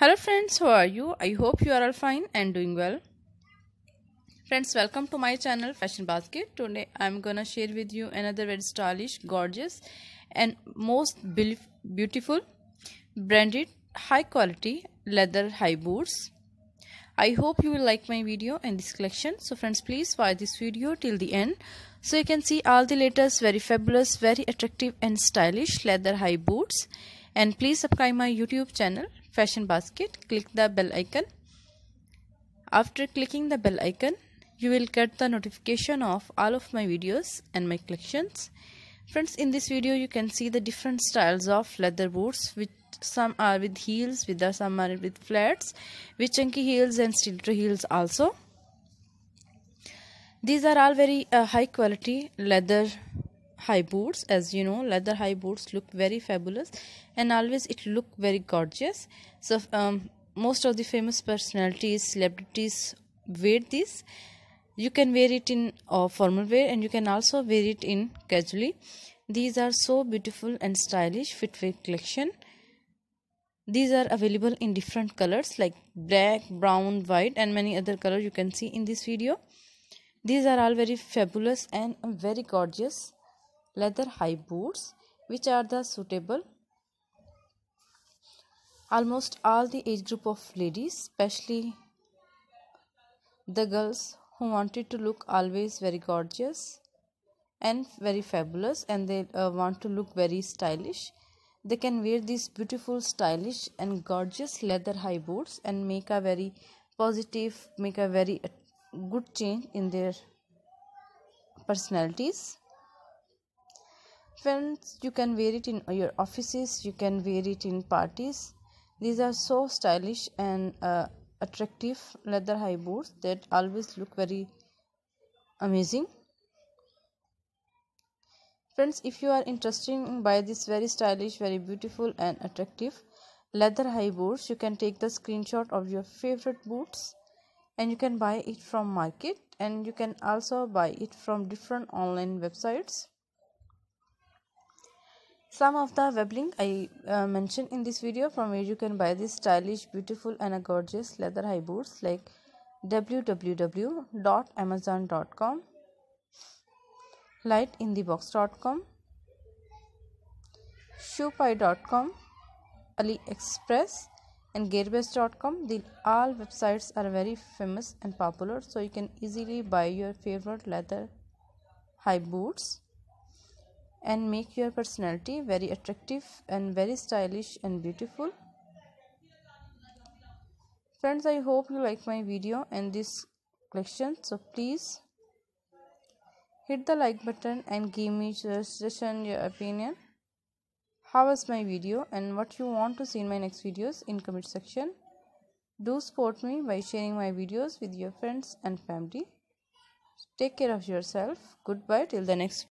hello friends how are you i hope you are all fine and doing well friends welcome to my channel fashion basket today i'm gonna share with you another very stylish gorgeous and most beautiful branded high quality leather high boots i hope you will like my video and this collection so friends please watch this video till the end so you can see all the latest very fabulous very attractive and stylish leather high boots and please subscribe my youtube channel fashion basket click the bell icon after clicking the bell icon you will get the notification of all of my videos and my collections friends in this video you can see the different styles of leather boots which some are with heels with the some are with flats with chunky heels and stiletto heels also these are all very uh, high quality leather high boots as you know leather high boots look very fabulous and always it look very gorgeous so um, most of the famous personalities celebrities wear this you can wear it in uh, formal wear and you can also wear it in casually these are so beautiful and stylish fit collection these are available in different colors like black brown white and many other colors you can see in this video these are all very fabulous and very gorgeous leather high boots which are the suitable almost all the age group of ladies especially the girls who wanted to look always very gorgeous and very fabulous and they uh, want to look very stylish they can wear these beautiful stylish and gorgeous leather high boots and make a very positive make a very uh, good change in their personalities friends you can wear it in your offices you can wear it in parties these are so stylish and uh, attractive leather high boots that always look very amazing friends if you are interested by this very stylish very beautiful and attractive leather high boots you can take the screenshot of your favorite boots and you can buy it from market and you can also buy it from different online websites some of the web link i uh, mentioned in this video from where you can buy these stylish beautiful and a gorgeous leather high boots like www.amazon.com lightinthebox.com shoepie.com, aliexpress and gearbest.com the all websites are very famous and popular so you can easily buy your favorite leather high boots and make your personality very attractive and very stylish and beautiful friends i hope you like my video and this collection so please hit the like button and give me your suggestion your opinion how was my video and what you want to see in my next videos in comment section do support me by sharing my videos with your friends and family take care of yourself goodbye till the next